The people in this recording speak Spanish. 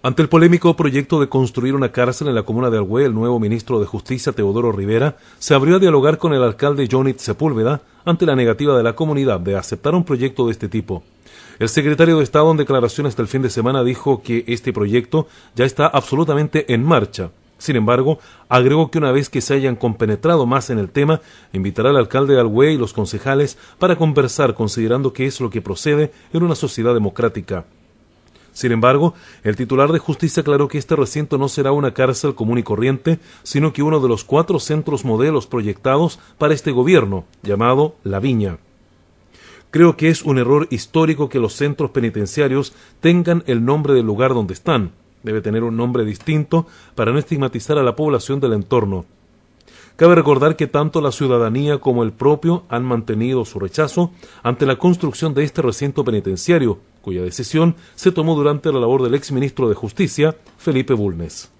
Ante el polémico proyecto de construir una cárcel en la comuna de Alhue, el nuevo ministro de Justicia, Teodoro Rivera, se abrió a dialogar con el alcalde Jonit Sepúlveda ante la negativa de la comunidad de aceptar un proyecto de este tipo. El secretario de Estado en declaraciones el fin de semana dijo que este proyecto ya está absolutamente en marcha. Sin embargo, agregó que una vez que se hayan compenetrado más en el tema, invitará al alcalde de Alhue y los concejales para conversar considerando que es lo que procede en una sociedad democrática. Sin embargo, el titular de justicia aclaró que este recinto no será una cárcel común y corriente, sino que uno de los cuatro centros modelos proyectados para este gobierno, llamado La Viña. Creo que es un error histórico que los centros penitenciarios tengan el nombre del lugar donde están. Debe tener un nombre distinto para no estigmatizar a la población del entorno. Cabe recordar que tanto la ciudadanía como el propio han mantenido su rechazo ante la construcción de este recinto penitenciario, cuya decisión se tomó durante la labor del exministro de Justicia, Felipe Bulnes.